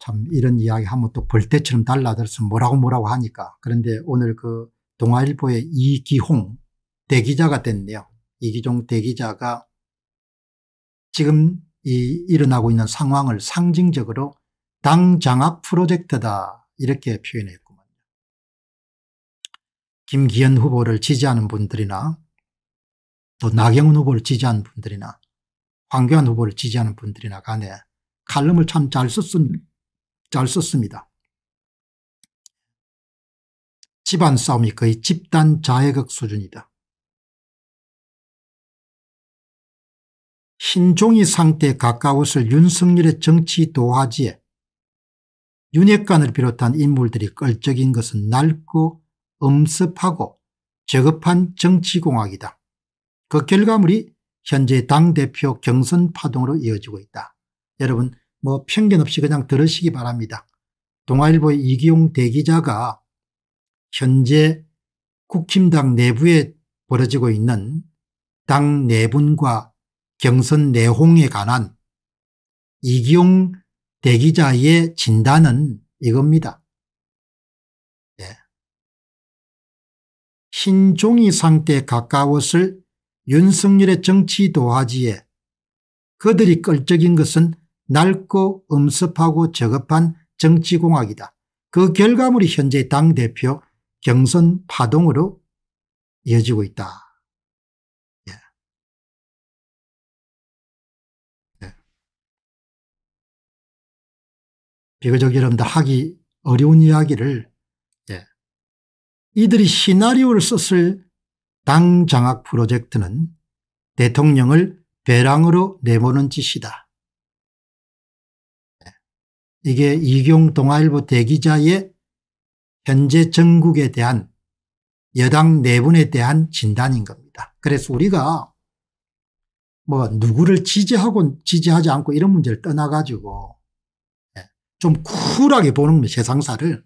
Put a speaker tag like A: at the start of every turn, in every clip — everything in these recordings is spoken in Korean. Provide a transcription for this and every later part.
A: 참 이런 이야기 하면 또 벌떼처럼 달라들어서 뭐라고 뭐라고 하니까 그런데 오늘 그 동아일보의 이기홍 대기자가 됐네요. 이기종 대기자가 지금 이 일어나고 있는 상황을 상징적으로 당 장악 프로젝트다 이렇게 표현했구만요. 김기현 후보를 지지하는 분들이나 또 나경원 후보를 지지하는 분들이나 황교안 후보를 지지하는 분들이나 간에 칼럼을 참 잘 썼습니다. 잘 썼습니다. 집안 싸움이 거의 집단 자해극 수준이다. 신종이 상태에 가까웠을 윤석열의 정치 도화지에 윤핵관을 비롯한 인물들이 끌적인 것은 낡고 엄습하고 저급한 정치공학이다. 그 결과물이 현재 당대표 경선 파동으로 이어지고 있다. 여러분 뭐 편견 없이 그냥 들으시기 바랍니다. 동아일보의 이기용 대기자가 현재 국힘당 내부에 벌어지고 있는 당 내분과 경선 내홍에 관한 이기용 대기자의 진단은 이겁니다. 네. 신종이 상태에 가까웠을 윤석열의 정치 도화지에 그들이 끌적인 것은 낡고 음습하고 저급한 정치공학이다. 그 결과물이 현재 당대표 경선 파동으로 이어지고 있다. 예. 예. 비교적 여러분들 하기 어려운 이야기를 예. 이들이 시나리오를 썼을 당 장악 프로젝트는 대통령을 배랑으로 내보는 짓이다. 이게 이경 동아일보 대기자의 현재 전국에 대한 여당 내분에 대한 진단인 겁니다. 그래서 우리가 뭐 누구를 지지하고 지지하지 않고 이런 문제를 떠나가지고 예, 좀 쿨하게 보는 겁니다. 세상사를.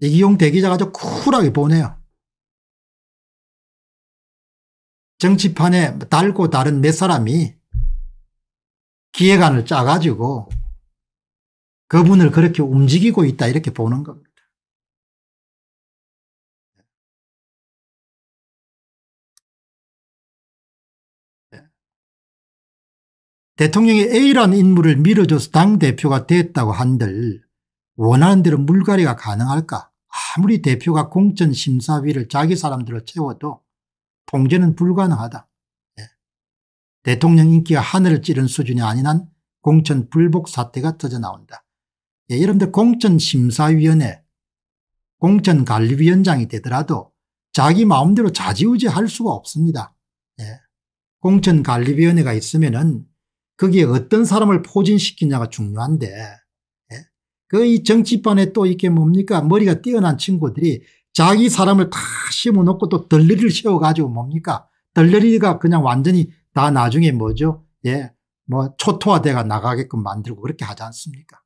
B: 이기용 대기자가 좀 쿨하게 보네요. 정치판에 달고 다른 몇 사람이 기획안을 짜가지고 그분을 그렇게 움직이고 있다 이렇게 보는 겁니다.
A: 네. 대통령이 A라는 인물을 밀어줘서 당대표가 됐다고 한들 원하는 대로 물갈이가 가능할까 아무리 대표가 공천심사위를 자기 사람들로 채워도 통제는 불가능하다. 대통령 인기가 하늘을 찌른 수준이 아닌 한 공천 불복 사태가 터져나온다. 예, 여러분들 공천심사위원회 공천관리위원장이 되더라도 자기 마음대로 자지우지 할 수가 없습니다. 예. 공천관리위원회가 있으면 은 거기에 어떤 사람을 포진시키냐가 중요한데 예. 그 이 정치판에 또 이게 뭡니까 머리가 뛰어난 친구들이 자기 사람을 다 심어놓고 또덜리를 세워가지고 뭡니까 덜리가 그냥 완전히 다 나중에 뭐죠? 예, 뭐 초토화돼가 나가게끔 만들고 그렇게 하지 않습니까?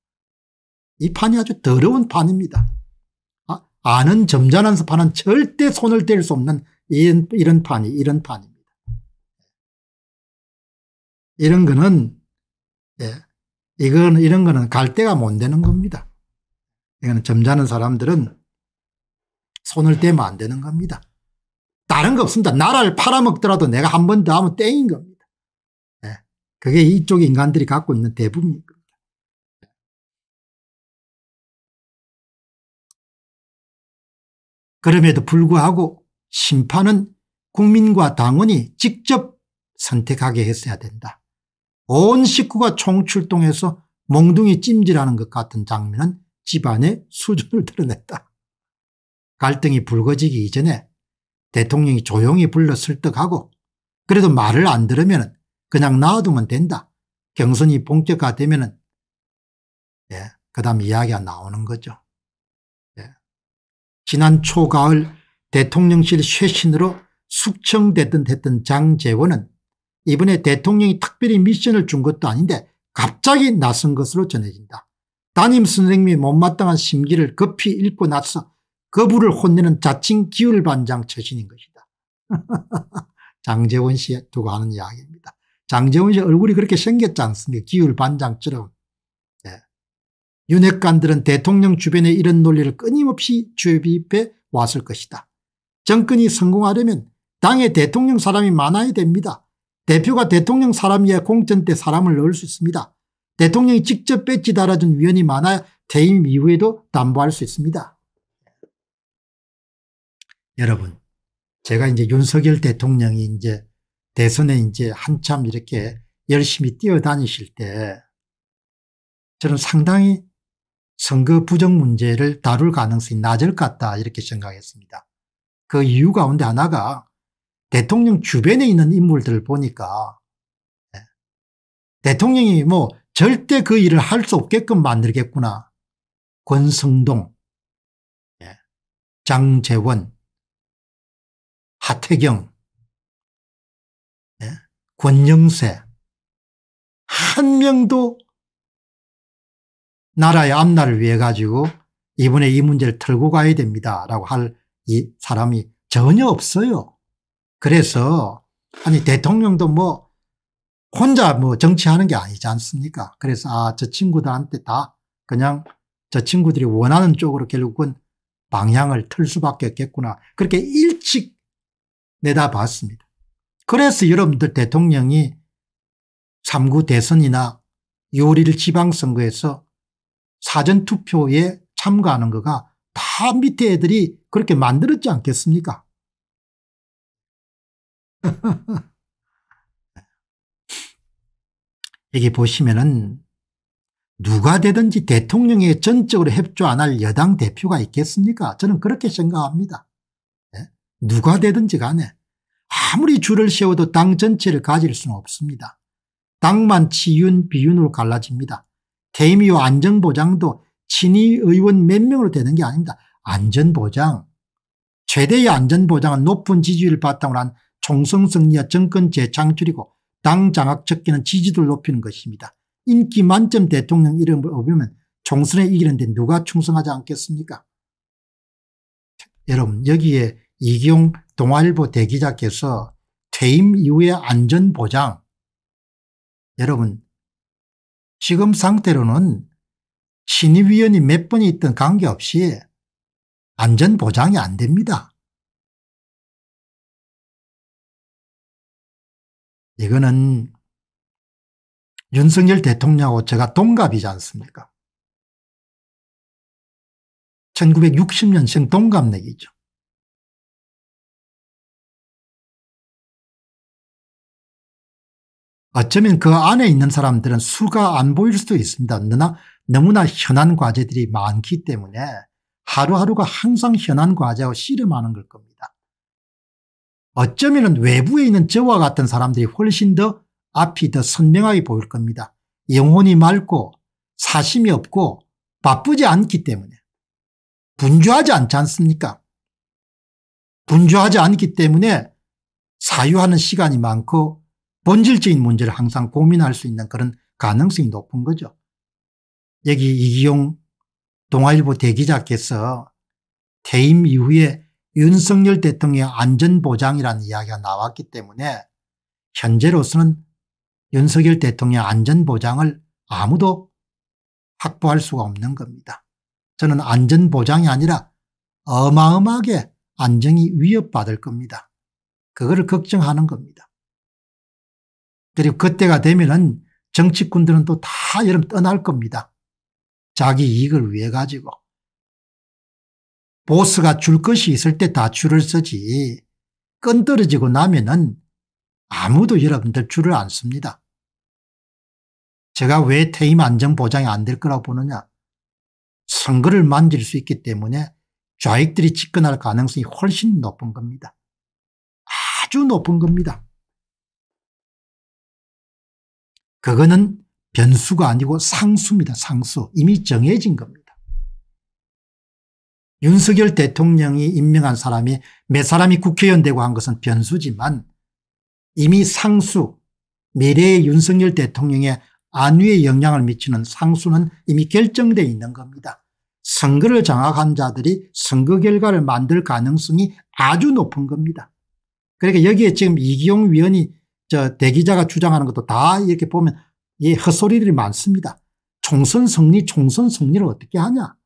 A: 이 판이 아주 더러운 판입니다. 아, 아는 점잖은 판은 절대 손을 댈 수 없는 이런, 이런 판이 이런 판입니다. 이런 거는 예, 이건 이런 거는 갈대가 못 되는 겁니다. 이거는 점잖은 사람들은 손을 대면 안 되는 겁니다. 다른 거 없습니다. 나라를 팔아먹더라도 내가 한 번 더 하면 땡인 겁니다. 네. 그게 이쪽 인간들이 갖고 있는 대부분입니다.
B: 그럼에도 불구하고
A: 심판은 국민과 당원이 직접 선택하게 했어야 된다. 온 식구가 총출동해서 몽둥이 찜질하는 것 같은 장면은 집안의 수준을 드러냈다. 갈등이 불거지기 이전에 대통령이 조용히 불러 설득하고 그래도 말을 안 들으면 그냥 놔두면 된다. 경선이 본격화되면 예, 그 다음 이야기가 나오는 거죠. 예. 지난 초가을 대통령실 쇄신으로 숙청됐든 했던 장재원은 이번에 대통령이 특별히 미션을 준 것도 아닌데 갑자기 나선 것으로 전해진다. 담임 선생님이 못마땅한 심기를 급히 읽고 나서 거부를 그 혼내는 자칭 기울반장 처신인 것이다. 장재원 씨 두고 하는 이야기입니다. 장재원 씨 얼굴이 그렇게 생겼지 않습니까? 기울반장처럼. 네. 윤핵관들은 대통령 주변에 이런 논리를 끊임없이 주입해 왔을 것이다. 정권이 성공하려면 당에 대통령 사람이 많아야 됩니다. 대표가 대통령 사람이야 공천 때 사람을 넣을 수 있습니다. 대통령이 직접 배지 달아준 위원이 많아야 퇴임 이후에도 담보할 수 있습니다. 여러분, 제가 이제 윤석열 대통령이 이제 대선에 이제 한참 이렇게 열심히 뛰어다니실 때 저는 상당히 선거 부정 문제를 다룰 가능성이 낮을 것 같다 이렇게 생각했습니다. 그 이유 가운데 하나가 대통령 주변에 있는 인물들을 보니까 예, 대통령이 뭐 절대 그 일을 할 수 없게끔 만들겠구나. 권성동, 예, 장재원,
B: 하태경, 예? 권영세 한 명도
A: 나라의 앞날을 위해 가지고 이번에 이 문제를 털고 가야 됩니다 라고 할 이 사람이 전혀 없어요. 그래서 아니 대통령도 뭐 혼자 뭐 정치하는 게 아니지 않습니까 그래서 아저 친구들한테 다 그냥 저 친구들이 원하는 쪽으로 결국은 방향을 틀 수밖에 없겠구나 그렇게 일찍 내다봤습니다. 네, 그래서 여러분들 대통령이 3구 대선이나 6월 1 지방선거에서 사전투표에 참가하는 거가 다 밑에 애들이 그렇게 만들었지 않겠습니까? 여기 보시면은 누가 되든지 대통령에 전적으로 협조 안 할 여당 대표가 있겠습니까? 저는 그렇게 생각합니다. 누가 되든지 간에 아무리 줄을 세워도 당 전체를 가질 수는 없습니다. 당만 치윤 비윤으로 갈라집니다. 대미와 안전보장도 친위 의원 몇 명으로 되는 게 아닙니다. 안전보장. 최대의 안전보장은 높은 지지율을 바탕으로 한 총선 승리와 정권 재창출이고 당 장악 적기는 지지도를 높이는 것입니다. 인기 만점 대통령 이름을 업으면 총선에 이기는데 누가 충성하지 않겠습니까? 여러분 여기에 이기용 동아일보 대기자께서 퇴임 이후의 안전보장 여러분 지금 상태로는 신입위원이 몇 번이 있든 관계없이 안전보장이 안 됩니다.
B: 이거는 윤석열 대통령하고 제가 동갑이지 않습니까 1960년생 동갑내기죠. 어쩌면
A: 그 안에 있는 사람들은 수가 안 보일 수도 있습니다. 너나 너무나 현안 과제들이 많기 때문에 하루하루가 항상 현안 과제와 씨름하는 걸 겁니다. 어쩌면 외부에 있는 저와 같은 사람들이 훨씬 더 앞이 더 선명하게 보일 겁니다. 영혼이 맑고 사심이 없고 바쁘지 않기 때문에 분주하지 않지 않습니까? 분주하지 않기 때문에 사유하는 시간이 많고 본질적인 문제를 항상 고민할 수 있는 그런 가능성이 높은 거죠. 여기 이기용 동아일보 대기자께서 퇴임 이후에 윤석열 대통령의 안전보장이라는 이야기가 나왔기 때문에 현재로서는 윤석열 대통령의 안전보장을 아무도 확보할 수가 없는 겁니다. 저는 안전보장이 아니라 어마어마하게 안정이 위협받을 겁니다. 그거를 걱정하는 겁니다. 그리고 그때가 되면은 정치꾼들은 또 다 여름 떠날 겁니다. 자기 이익을 위해 가지고. 보스가 줄 것이 있을 때 다 줄을 서지 끈 떨어지고 나면은 아무도 여러분들 줄을 안 씁니다. 제가 왜 퇴임 안정 보장이 안 될 거라고 보느냐. 선거를 만질 수 있기 때문에 좌익들이 집권할 가능성이 훨씬 높은 겁니다. 아주 높은 겁니다. 그거는 변수가 아니고 상수입니다. 상수. 이미 정해진 겁니다. 윤석열 대통령이 임명한 사람이 몇 사람이 국회의원 되고 한 것은 변수지만 이미 상수 미래의 윤석열 대통령의 안위에 영향을 미치는 상수는 이미 결정되어 있는 겁니다. 선거를 장악한 자들이 선거 결과를 만들 가능성이 아주 높은 겁니다. 그러니까 여기에 지금 이기용 위원이 저 대기자가 주장하는 것도 다 이렇게 보면 이 헛소리들이 많습니다. 총선 승리, 총선 승리를 어떻게 하냐?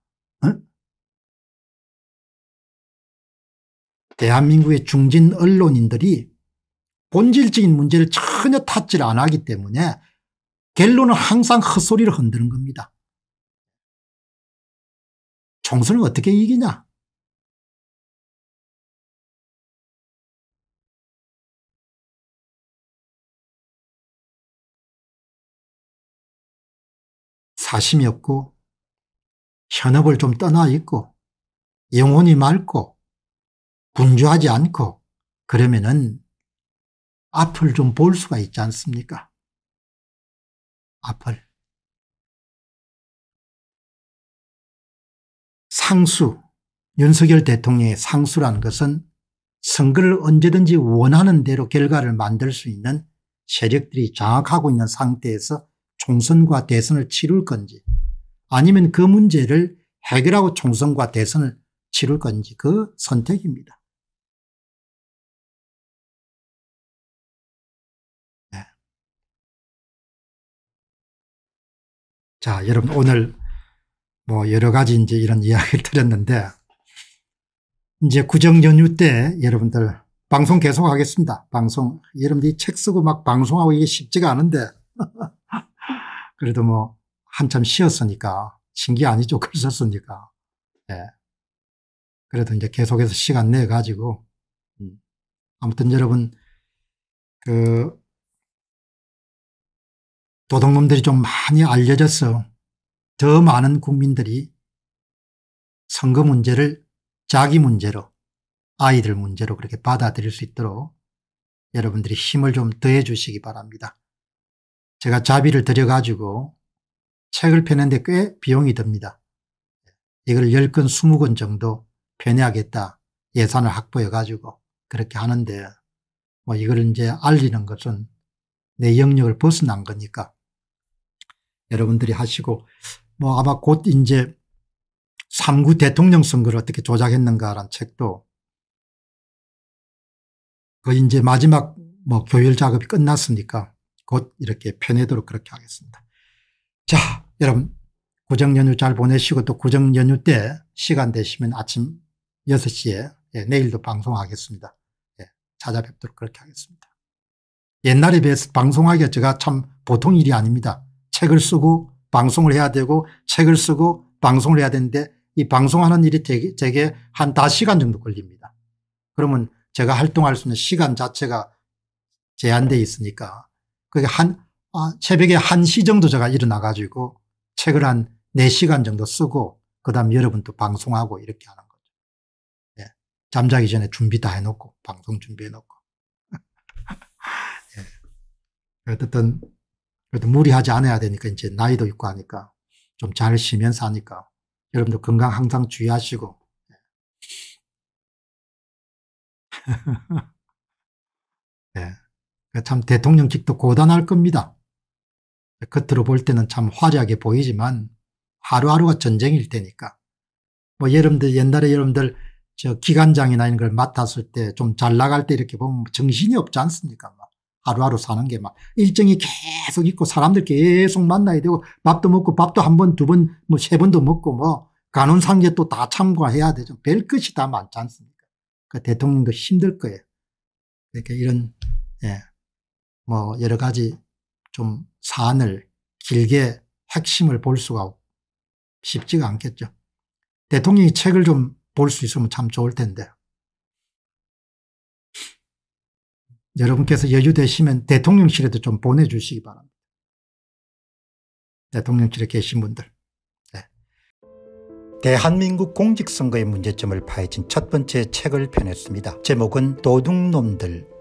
A: 응? 대한민국의 중진 언론인들이 본질적인 문제를 전혀 탓질 안 하기 때문에 결론은 항상 헛소리를 흔드는 겁니다.
B: 총선을 어떻게 이기냐? 자신이 없고
A: 현업을 좀 떠나 있고 영혼이 맑고 분주하지 않고 그러면은 앞을 좀 볼 수가 있지 않습니까? 앞을. 상수, 윤석열 대통령의 상수란 것은 선거를 언제든지 원하는 대로 결과를 만들 수 있는 세력들이 장악하고 있는 상태에서 총선과 대선을 치룰 건지 아니면 그 문제를 해결하고 총선과 대선을 치룰 건지 그 선택입니다. 네. 자, 여러분 오늘 뭐 여러 가지 이제 이런 이야기를 드렸는데 이제 구정 연휴 때 여러분들 방송 계속 하겠습니다. 방송 여러분들이 책 쓰고 막 방송하고 이게 쉽지가 않은데 그래도 뭐 한참 쉬었으니까 신기 아니죠. 글었으니까 예. 그래도 이제 계속해서 시간 내 가지고 음. 아무튼 여러분 그 도둑놈들이 좀 많이 알려져서 더 많은 국민들이 선거 문제를 자기 문제로 아이들 문제로 그렇게 받아들일 수 있도록 여러분들이 힘을 좀 더해 주시기 바랍니다. 제가 자비를 들여가지고 책을 펴는데 꽤 비용이 듭니다. 이걸 10권 20권 정도 편내야겠다 예산을 확보해 가지고 그렇게 하는데 뭐 이걸 이제 알리는 것은 내 영역을 벗어난 거니까 여러분들이 하시고 뭐 아마 곧 이제 3구 대통령 선거를 어떻게 조작했는가라는 책도 그 이제 마지막 뭐 교열 작업이 끝났으니까 곧 이렇게 편내도록 그렇게 하겠습니다. 자 여러분 구정연휴 잘 보내시고 또 구정연휴 때 시간 되시면 아침 6시에 예, 내일도 방송하겠습니다. 예, 찾아뵙도록 그렇게 하겠습니다. 옛날에 비해서 방송하기가 제가 참 보통 일이 아닙니다. 책을 쓰고 방송을 해야 되고 책을 쓰고 방송을 해야 되는데 이 방송하는 일이 되게, 되게 한 5시간 정도 걸립니다. 그러면 제가 활동할 수 있는 시간 자체가 제한되어 있으니까 그게 한, 아, 새벽에 한 시 정도 제가 일어나 가지고 책을 한 4시간 정도 쓰고 그 다음 여러분 도 방송하고 이렇게 하는 거죠. 예. 잠자기 전에 준비 다 해놓고 방송 준비해놓고. 예. 어쨌든 그래도 무리하지 않아야 되니까 이제 나이도 있고 하니까 좀 잘 쉬면서 하니까 여러분도 건강 항상 주의하시고 예. 예. 그러니까 참 대통령직도 고단할 겁니다. 겉으로 볼 때는 참 화려하게 보이지만 하루하루가 전쟁일 테니까. 뭐 여러분들 옛날에 여러분들 저 기관장이나 이런 걸 맡았을 때 좀 잘 나갈 때 이렇게 보면 뭐 정신이 없지 않습니까? 막 하루하루 사는 게 막 일정이 계속 있고 사람들 계속 만나야 되고 밥도 먹고 밥도 한 번, 두 번, 뭐 세 번도 먹고 뭐 간혼상제 또 다 참고해야 되죠. 별 것이 다 많지 않습니까? 그 대통령도 힘들 거예요. 그러니까 이런 예, 뭐 여러 가지 좀 사안을 길게 핵심을 볼 수가 쉽지가 않겠죠. 대통령이 책을 좀 볼 수 있으면 참 좋을 텐데. 여러분께서 여유 되시면 대통령실에도 좀 보내주시기 바랍니다. 대통령실에 계신 분들. 네. 대한민국 공직선거의 문제점을 파헤친 첫 번째 책을 펴냈습니다. 제목은 도둑놈들